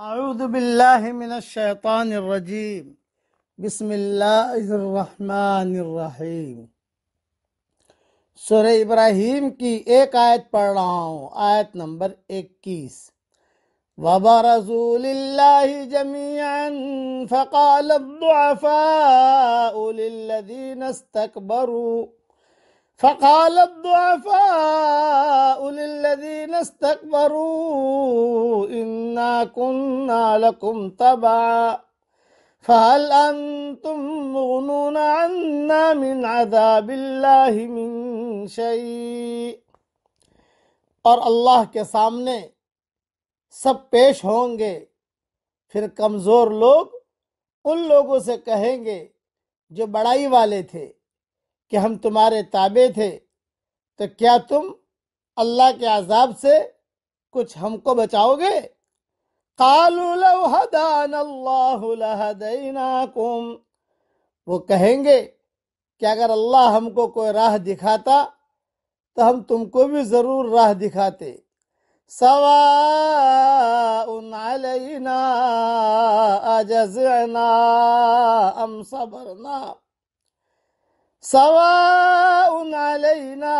आउदबिल्लिमिनशैतानरजीम बिसमीम सुर इब्राहिम की एक आयत पढ़ रहा हूँ आयत नंबर इक्कीस वबा रसूल जमीन फ़काल فقال الضعفاء للذين استكبروا إنا كنا لكم تبعا فهل أنتم مغنون عنا من عذاب الله من شيء اور اللہ کے سامنے سب پیش ہوں گے پھر کمزور لوگ ان لوگوں سے کہیں گے جو بڑائی والے تھے कि हम तुम्हारे ताबे थे तो क्या तुम अल्लाह के आज़ाब से कुछ हमको बचाओगे कुम वो कहेंगे कि अगर अल्लाह हमको कोई राह दिखाता तो हम तुमको भी ज़रूर राह दिखाते अजना अम सबरना سواء علينا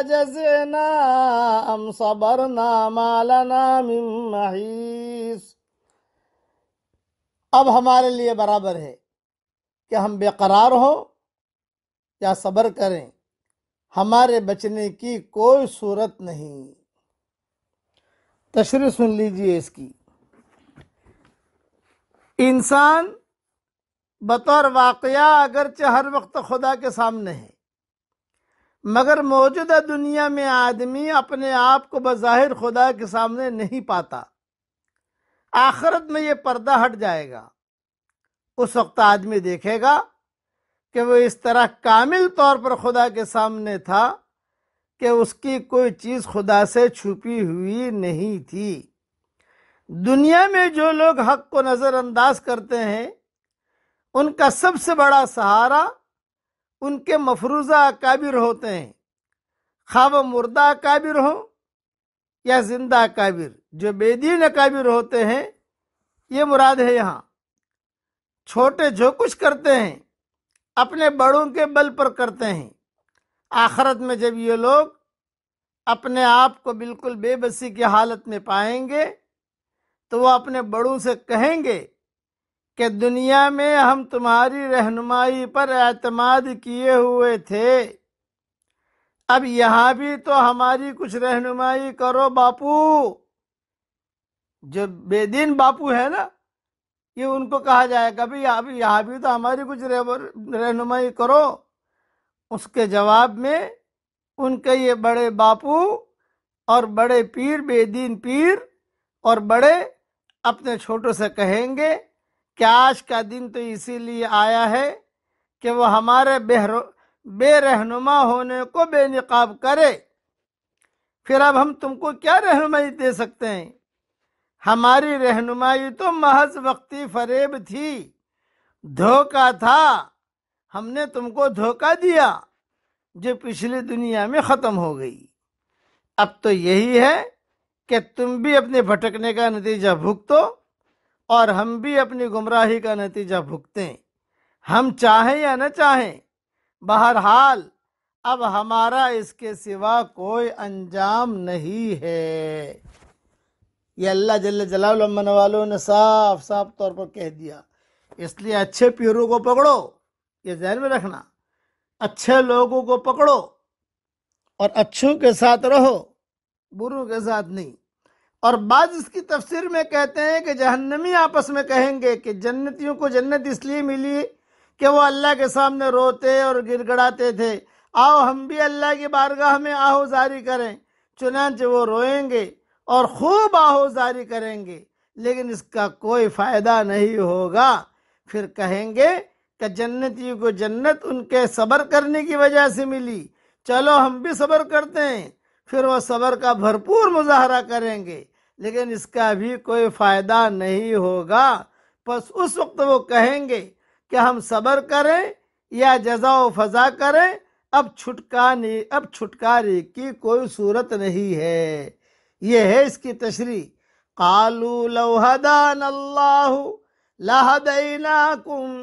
أجزعنا अब हमारे लिए बराबर है कि हम बेकरार हो या सबर करें हमारे बचने की कोई सूरत नहीं तशरी सुन लीजिए इसकी इंसान बतौर वाक़ अगरचे हर वक्त खुदा के सामने है मगर मौजूदा दुनिया में आदमी अपने आप को बज़ाहिर खुदा के सामने नहीं पाता आखिरत में ये पर्दा हट जाएगा उस वक्त आदमी देखेगा कि वो इस तरह कामिल तौर पर खुदा के सामने था कि उसकी कोई चीज़ खुदा से छुपी हुई नहीं थी दुनिया में जो लोग हक को नज़रअंदाज करते हैं उनका सबसे बड़ा सहारा उनके मफरूज़ा काबिर होते हैं खाब मुर्दा काबिर हो या जिंदा काबिर जो बेदीन काबिर होते हैं ये मुराद है यहाँ छोटे जो कुछ करते हैं अपने बड़ों के बल पर करते हैं आखरत में जब ये लोग अपने आप को बिल्कुल बेबसी की हालत में पाएंगे तो वो अपने बड़ों से कहेंगे कि दुनिया में हम तुम्हारी रहनुमाई पर एतमाद किए हुए थे अब यहाँ भी तो हमारी कुछ रहनुमाई करो बापू जो बेदीन बापू है ना ये उनको कहा जाएगा भाई अब यहाँ भी तो हमारी कुछ रहनुमाई करो उसके जवाब में उनके ये बड़े बापू और बड़े पीर बेदीन पीर और बड़े अपने छोटों से कहेंगे कैश आज का दिन तो इसीलिए आया है कि वो हमारे बेहर बेरहनुमा होने को बेनकाब करे फिर अब हम तुमको क्या रहनुमाई दे सकते हैं हमारी रहनुमाई तो महज वक्ती फरेब थी धोखा था हमने तुमको धोखा दिया जो पिछली दुनिया में ख़त्म हो गई अब तो यही है कि तुम भी अपने भटकने का नतीजा भुगतो और हम भी अपनी गुमराही का नतीजा भुगतें हम चाहें या न चाहें बहरहाल अब हमारा इसके सिवा कोई अंजाम नहीं है ये अल्लाह जल जलामन वालों ने साफ साफ तौर पर कह दिया इसलिए अच्छे पीरों को पकड़ो ये जहन में रखना अच्छे लोगों को पकड़ो और अच्छों के साथ रहो बुरों के साथ नहीं और बाद इसकी तफसीर में कहते हैं कि जहन्नमी आपस में कहेंगे कि जन्नतियों को जन्नत इसलिए मिली कि वो अल्लाह के सामने रोते और गिड़गड़ाते थे आओ हम भी अल्लाह की बारगाह में आहोजारी करें चुनाच वो रोएंगे और खूब आहोजारी करेंगे लेकिन इसका कोई फ़ायदा नहीं होगा फिर कहेंगे कि जन्नतियों को जन्नत उनके सब्र करने की वजह से मिली चलो हम भी सब्र करते हैं फिर वो सब्र का भरपूर मुजाहरा करेंगे लेकिन इसका भी कोई फ़ायदा नहीं होगा बस उस वक्त वो कहेंगे कि हम सब्र करें या जजा फजा करें अब छुटका नहीं अब छुटकारे की कोई सूरत नहीं है ये है इसकी तशरी कालू लौहदान अल्लाह लहदना कुम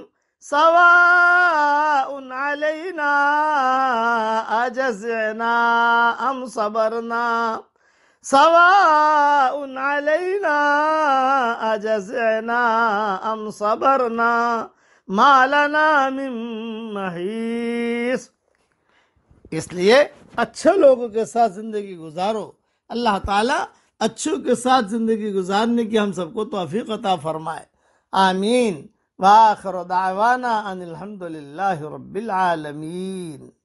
अम सबरना सवाउन अलैना अजज़ना अम सबरना मालना मिम महीस इसलिए अच्छे लोगों के साथ ज़िंदगी गुजारो अल्लाह ताला अच्छों के साथ ज़िंदगी गुजारने की हम सबको तोफ़ी अता फ़रमाए आमीन वाखर दावाना अनिलहमदिल्ला रबालमीन